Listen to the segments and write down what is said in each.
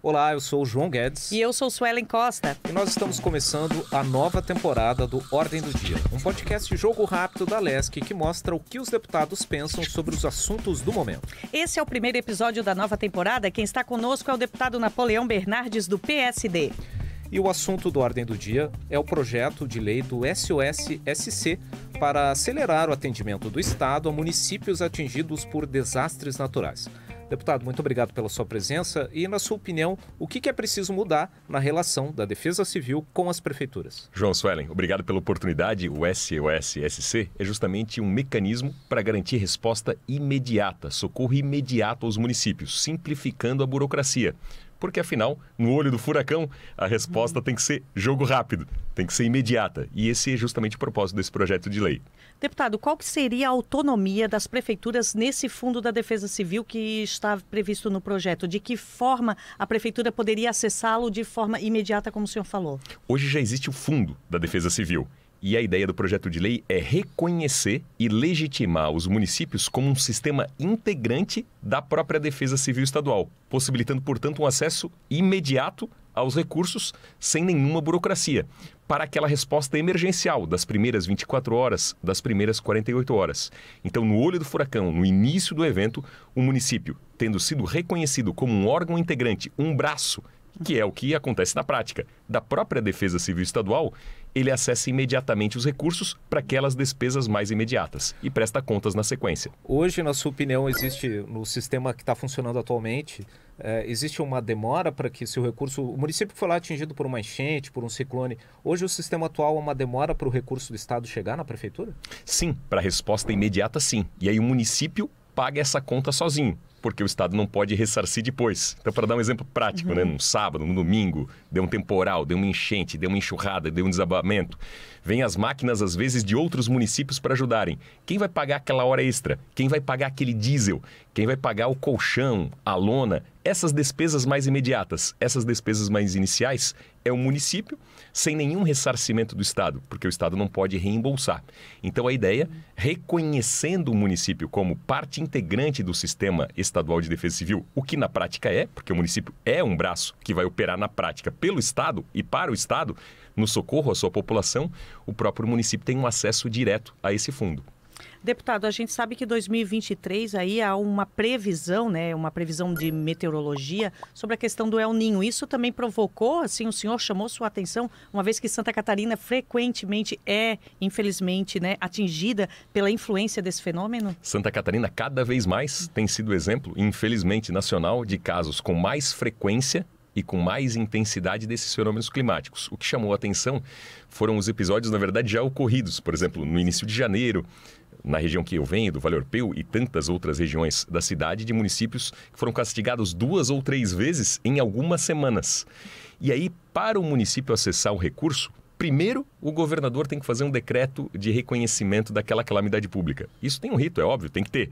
Olá, eu sou o João Guedes. E eu sou Suelen Costa. E nós estamos começando a nova temporada do Ordem do Dia, um podcast jogo rápido da LESC que mostra o que os deputados pensam sobre os assuntos do momento. Esse é o primeiro episódio da nova temporada. Quem está conosco é o deputado Napoleão Bernardes, do PSD. E o assunto do Ordem do Dia é o projeto de lei do SOS-SC para acelerar o atendimento do Estado a municípios atingidos por desastres naturais. Deputado, muito obrigado pela sua presença e, na sua opinião, o que é preciso mudar na relação da Defesa Civil com as prefeituras? João Suelen, obrigado pela oportunidade. O SOSSC é justamente um mecanismo para garantir resposta imediata, socorro imediato aos municípios, simplificando a burocracia. Porque afinal, no olho do furacão, a resposta uhum. tem que ser jogo rápido, tem que ser imediata. E esse é justamente o propósito desse projeto de lei. Deputado, qual que seria a autonomia das prefeituras nesse fundo da Defesa Civil que está previsto no projeto? De que forma a prefeitura poderia acessá-lo de forma imediata, como o senhor falou? Hoje já existe o fundo da Defesa Civil. E a ideia do projeto de lei é reconhecer e legitimar os municípios como um sistema integrante da própria Defesa Civil Estadual, possibilitando, portanto, um acesso imediato aos recursos sem nenhuma burocracia, para aquela resposta emergencial das primeiras 24 horas, das primeiras 48 horas. Então, no olho do furacão, no início do evento, o município, tendo sido reconhecido como um órgão integrante, um braço que é o que acontece na prática, da própria Defesa Civil Estadual, ele acessa imediatamente os recursos para aquelas despesas mais imediatas e presta contas na sequência. Hoje, na sua opinião, existe no sistema que está funcionando atualmente, é, existe uma demora para que se o recurso. O município foi lá atingido por uma enchente, por um ciclone. Hoje o sistema atual é uma demora para o recurso do Estado chegar na prefeitura? Sim, para a resposta imediata, sim. E aí o município paga essa conta sozinho porque o Estado não pode ressarcir depois. Então, para dar um exemplo prático, né, uhum. né? num sábado, num domingo, deu um temporal, deu uma enchente, deu uma enxurrada, deu um desabamento. Vem as máquinas, às vezes, de outros municípios para ajudarem. Quem vai pagar aquela hora extra? Quem vai pagar aquele diesel? Quem vai pagar o colchão, a lona? Essas despesas mais imediatas, essas despesas mais iniciais, é o município sem nenhum ressarcimento do Estado, porque o Estado não pode reembolsar. Então a ideia, reconhecendo o município como parte integrante do sistema estadual de defesa civil, o que na prática é, porque o município é um braço que vai operar na prática pelo Estado e para o Estado, no socorro à sua população, o próprio município tem um acesso direto a esse fundo. Deputado, a gente sabe que 2023 aí há uma previsão, né, uma previsão de meteorologia sobre a questão do El Ninho. Isso também provocou, assim, o senhor chamou sua atenção, uma vez que Santa Catarina frequentemente é, infelizmente, né, atingida pela influência desse fenômeno? Santa Catarina cada vez mais tem sido exemplo, infelizmente, nacional de casos com mais frequência e com mais intensidade desses fenômenos climáticos. O que chamou a atenção foram os episódios, na verdade, já ocorridos, por exemplo, no início de janeiro, na região que eu venho, do Vale Europeu e tantas outras regiões da cidade, de municípios que foram castigados duas ou três vezes em algumas semanas. E aí, para o município acessar o recurso, primeiro o governador tem que fazer um decreto de reconhecimento daquela calamidade pública. Isso tem um rito, é óbvio, tem que ter.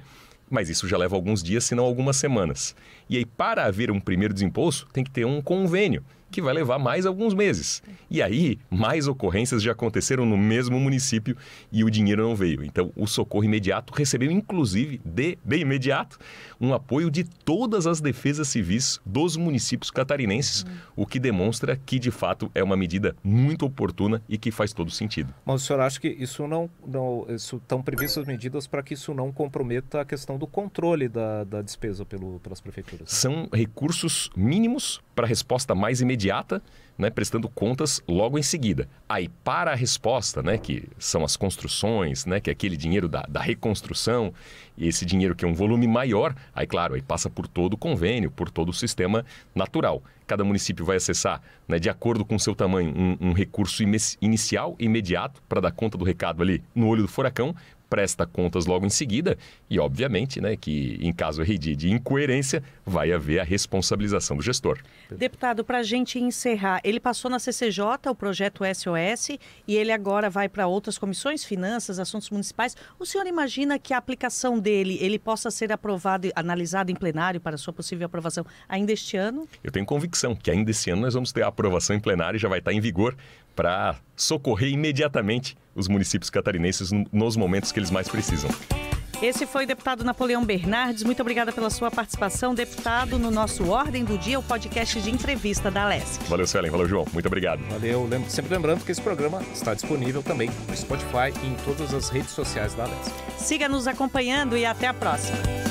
Mas isso já leva alguns dias, se não algumas semanas. E aí, para haver um primeiro desimpulso tem que ter um convênio que vai levar mais alguns meses. E aí, mais ocorrências já aconteceram no mesmo município e o dinheiro não veio. Então, o socorro imediato recebeu, inclusive, de, de imediato, um apoio de todas as defesas civis dos municípios catarinenses, uhum. o que demonstra que, de fato, é uma medida muito oportuna e que faz todo sentido. Mas o senhor acha que isso não. não isso, estão previstas medidas para que isso não comprometa a questão do controle da, da despesa pelo, pelas prefeituras? São recursos mínimos para resposta mais imediata imediata, né, prestando contas logo em seguida. Aí, para a resposta, né, que são as construções, né, que é aquele dinheiro da, da reconstrução, esse dinheiro que é um volume maior, aí, claro, aí passa por todo o convênio, por todo o sistema natural. Cada município vai acessar, né, de acordo com o seu tamanho, um, um recurso inicial, imediato, para dar conta do recado ali no olho do furacão, presta contas logo em seguida e, obviamente, né, que em caso de incoerência, vai haver a responsabilização do gestor. Deputado, para a gente encerrar, ele passou na CCJ o projeto SOS e ele agora vai para outras comissões, finanças, assuntos municipais. O senhor imagina que a aplicação dele ele possa ser aprovado, analisado em plenário para sua possível aprovação ainda este ano? Eu tenho convicção que ainda este ano nós vamos ter a aprovação em plenário e já vai estar em vigor para socorrer imediatamente os municípios catarinenses nos momentos que eles mais precisam. Esse foi o deputado Napoleão Bernardes. Muito obrigada pela sua participação, deputado, no nosso Ordem do Dia, o podcast de entrevista da Alesc. Valeu, Suelen. Valeu, João. Muito obrigado. Valeu. Sempre lembrando que esse programa está disponível também no Spotify e em todas as redes sociais da Alesc. Siga nos acompanhando e até a próxima.